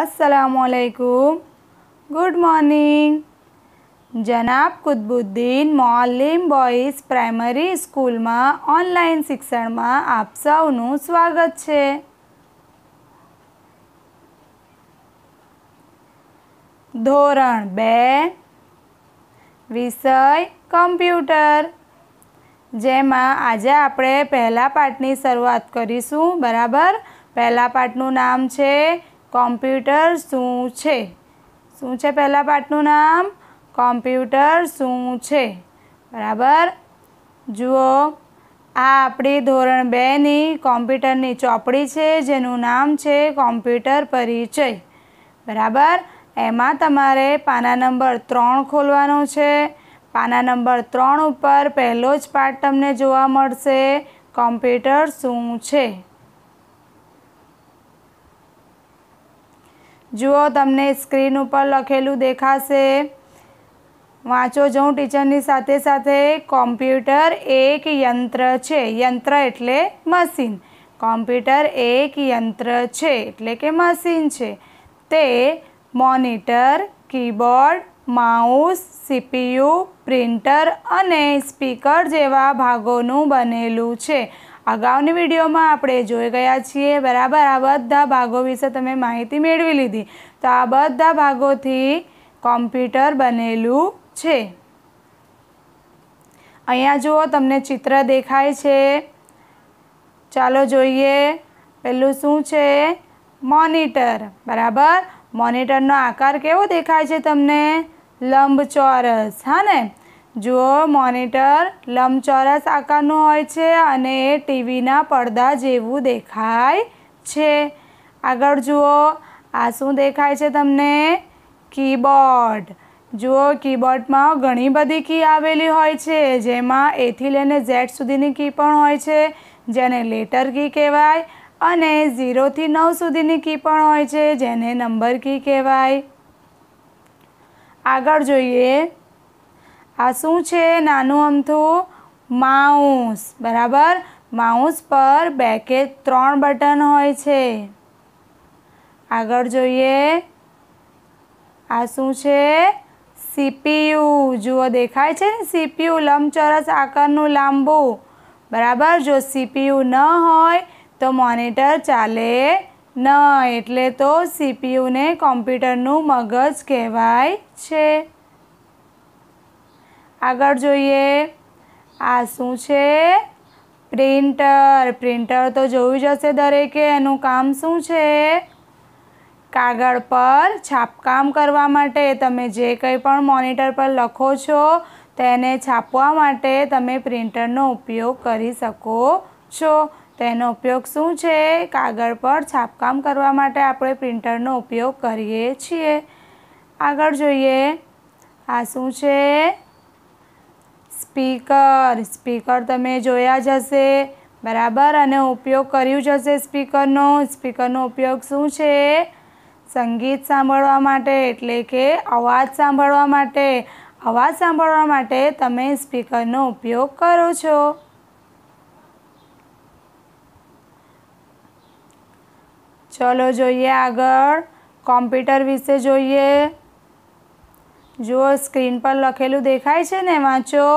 असलकुम good morning જનાબ Kutbuddin Molim boys primary સ્કૂલમાં ઓનલાઈન શિક્ષણમાં આપ સૌનું સ્વાગત છે ધોરણ બે વિષય કમ્પ્યુટર જેમાં આજે આપણે પહેલા પાઠની શરૂઆત કરીશું બરાબર પહેલા પાઠનું નામ છે કોમ્પ્યુટર શું છે શું છે પહેલાં પાઠનું નામ કોમ્પ્યુટર શું છે બરાબર જુઓ આ આપણી ધોરણ બેની કોમ્પ્યુટરની ચોપડી છે જેનું નામ છે કોમ્પ્યુટર પરિચય બરાબર એમાં તમારે પાના નંબર ત્રણ ખોલવાનો છે પાના નંબર ત્રણ ઉપર પહેલો જ પાઠ તમને જોવા મળશે કોમ્પ્યુટર શું છે જુઓ તમને સ્ક્રીન ઉપર લખેલું દેખાશે વાંચો જઉં ટીચરની સાથે સાથે કોમ્પ્યુટર એક યંત્ર છે યંત્ર એટલે મશીન કોમ્પ્યુટર એક યંત્ર છે એટલે કે મશીન છે તે monitor keyboard mouse CPU printer અને સ્પીકર જેવા ભાગોનું બનેલું છે અગાઉની વિડીયોમાં આપણે જોઈ ગયા છીએ બરાબર આ બધા ભાગો વિશે તમે માહિતી મેળવી લીધી તો આ બધા ભાગોથી કોમ્પ્યુટર બનેલું છે અહીંયા જુઓ તમને ચિત્ર દેખાય છે ચાલો જોઈએ પેલું શું છે મોનિટર બરાબર મોનિટરનો આકાર કેવો દેખાય છે તમને લંબચોરસ હા ને જુઓ મોનિટર લંબચોરસ આકારનું હોય છે અને એ ટીવીના પડદા જેવું દેખાય છે આગળ જુઓ આ શું દેખાય છે તમને કીબોર્ડ જુઓ કીબોર્ડમાં ઘણી બધી કી આવેલી હોય છે જેમાં એથી લઈને ઝેડ સુધીની કી પણ હોય છે જેને લેટર કી કહેવાય અને ઝીરોથી નવ સુધીની કી પણ હોય છે જેને નંબર કી કહેવાય આગળ જોઈએ આ શું છે નાનું અમથું માઉસ બરાબર માઉસ પર બે ત્રણ બટન હોય છે આગળ જોઈએ આ શું છે સીપીયુ જુઓ દેખાય છે ને સીપીયુ લંબચોરસ આકારનું લાંબુ બરાબર જો સીપીયુ ન હોય તો મોનિટર ચાલે ન એટલે તો સીપીયુને કોમ્પ્યુટરનું મગજ કહેવાય છે આગળ જોઈએ આ શું છે પ્રિન્ટર પ્રિન્ટર તો જોયું જ હશે દરેકે એનું કામ શું છે કાગળ પર છાપકામ કરવા માટે તમે જે કંઈ પણ મોનિટર પર લખો છો તેને છાપવા માટે તમે પ્રિન્ટરનો ઉપયોગ કરી શકો છો તેનો ઉપયોગ શું છે કાગળ પર છાપકામ કરવા માટે આપણે પ્રિન્ટરનો ઉપયોગ કરીએ છીએ આગળ જોઈએ આ શું છે સ્પીકર સ્પીકર તમે જોયા જ હશે બરાબર અને ઉપયોગ કર્યું જ હશે સ્પીકરનો સ્પીકરનો ઉપયોગ શું છે સંગીત સાંભળવા માટે એટલે કે અવાજ સાંભળવા માટે અવાજ સાંભળવા માટે તમે સ્પીકરનો ઉપયોગ કરો છો ચલો જોઈએ આગળ કોમ્પ્યુટર વિશે જોઈએ જુઓ સ્ક્રીન પર લખેલું દેખાય છે ને વાંચો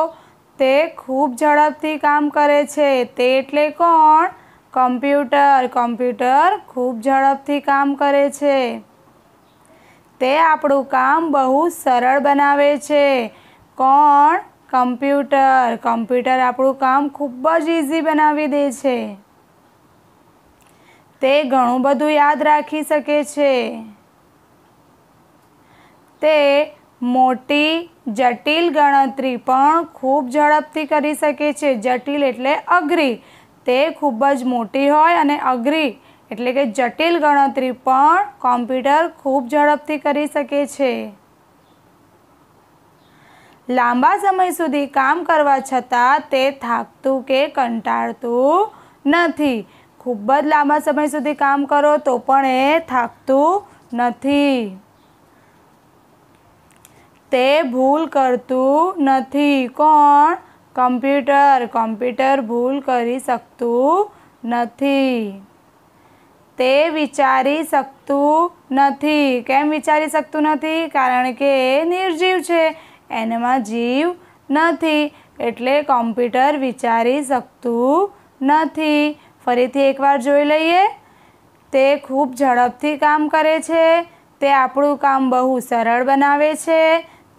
તે ખૂબ ઝડપથી કામ કરે છે તે એટલે કોણ કમ્પ્યુટર કમ્પ્યુટર ખૂબ ઝડપથી કામ કરે છે તે આપણું કામ બહુ સરળ બનાવે છે કોણ કમ્પ્યુટર કમ્પ્યુટર આપણું કામ ખૂબ જ ઇઝી બનાવી દે છે તે ઘણું બધું યાદ રાખી શકે છે તે મોટી જટિલ ગણતરી પણ ખૂબ ઝડપથી કરી શકે છે જટિલ એટલે અઘરી તે ખૂબ જ મોટી હોય અને અઘરી એટલે કે જટિલ ગણતરી પણ કોમ્પ્યુટર ખૂબ ઝડપથી કરી શકે છે લાંબા સમય સુધી કામ કરવા છતાં તે થાકતું કે કંટાળતું નથી ખૂબ જ લાંબા સમય સુધી કામ કરો તો પણ એ થાકતું નથી તે ભૂલ કરતું નથી કોણ કમ્પ્યુટર કમ્પ્યુટર ભૂલ કરી શકતું નથી તે વિચારી શકતું નથી કેમ વિચારી શકતું નથી કારણ કે એ નિર્જીવ છે એનામાં જીવ નથી એટલે કમ્પ્યુટર વિચારી શકતું નથી ફરીથી એકવાર જોઈ લઈએ તે ખૂબ ઝડપથી કામ કરે છે તે આપણું કામ બહુ સરળ બનાવે છે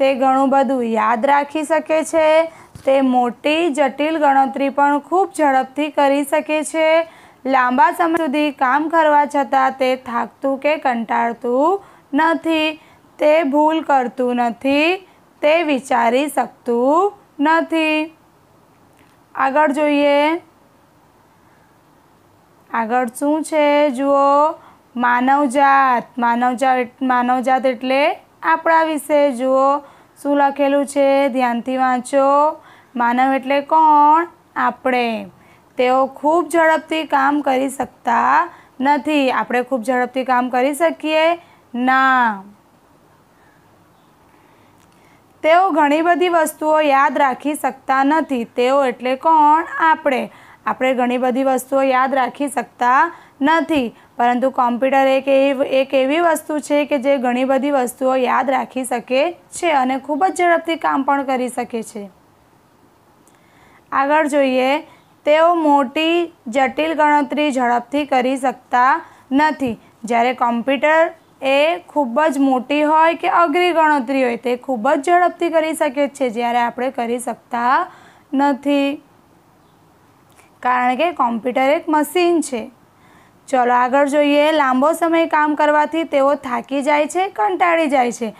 તે ઘણું બધું યાદ રાખી શકે છે તે મોટી જટિલ ગણતરી પણ ખૂબ ઝડપથી કરી શકે છે લાંબા સમય સુધી કામ કરવા છતાં તે થાકતું કે કંટાળતું નથી તે ભૂલ કરતું નથી તે વિચારી શકતું નથી આગળ જોઈએ આગળ શું છે જુઓ માનવજાત માનવજાત માનવજાત એટલે આપણા વિશે જુઓ શું લખેલું છે ધ્યાનથી વાંચો માનવ એટલે કોણ આપણે તેઓ ખૂબ ઝડપથી કામ કરી શકતા નથી આપણે ખૂબ ઝડપથી કામ કરી શકીએ ના તેઓ ઘણી બધી વસ્તુઓ યાદ રાખી શકતા નથી તેઓ એટલે કોણ આપણે આપણે ઘણી બધી વસ્તુઓ યાદ રાખી શકતા નથી પરંતુ કોમ્પ્યુટર એક એવી એક એવી વસ્તુ છે કે જે ઘણી બધી વસ્તુઓ યાદ રાખી શકે છે અને ખૂબ જ ઝડપથી કામ પણ કરી શકે છે આગળ જોઈએ તેઓ મોટી જટિલ ગણતરી ઝડપથી કરી શકતા નથી જ્યારે કોમ્પ્યુટર એ ખૂબ જ મોટી હોય કે અઘરી ગણતરી હોય તે ખૂબ જ ઝડપથી કરી શકે છે જ્યારે આપણે કરી શકતા નથી કારણ કે કોમ્પ્યુટર એક મશીન છે ચલો આગળ જોઈએ લાંબો સમય કામ કરવાથી તેઓ થાકી જાય છે કંટાળી જાય છે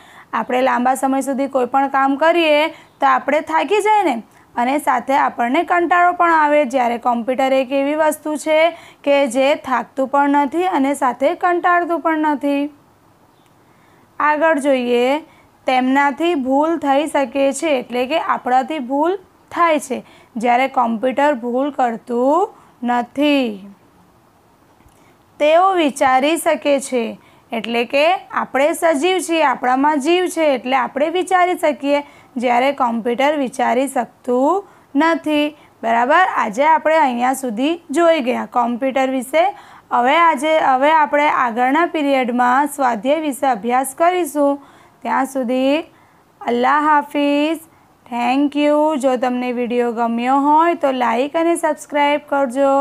આપણે લાંબા સમય સુધી કોઈ પણ કામ કરીએ તો આપણે થાકી જાય ને અને સાથે આપણને કંટાળો પણ આવે જ્યારે કોમ્પ્યુટર એક એવી વસ્તુ છે કે જે થાકતું પણ નથી અને સાથે કંટાળતું પણ નથી આગળ જોઈએ તેમનાથી ભૂલ થઈ શકે છે એટલે કે આપણાથી ભૂલ થાય છે જ્યારે કોમ્પ્યુટર ભૂલ કરતું નથી તેઓ વિચારી શકે છે એટલે કે આપણે સજીવ છીએ આપણામાં જીવ છે એટલે આપણે વિચારી શકીએ જ્યારે કોમ્પ્યુટર વિચારી શકતું નથી બરાબર આજે આપણે અહીંયા સુધી જોઈ ગયા કોમ્પ્યુટર વિશે હવે આજે હવે આપણે આગળના પીરિયડમાં સ્વાધ્યાય વિશે અભ્યાસ કરીશું ત્યાં સુધી અલ્લાહ હાફિઝ થેન્ક યુ જો તમને વિડીયો ગમ્યો હોય તો લાઈક અને સબસ્ક્રાઈબ કરજો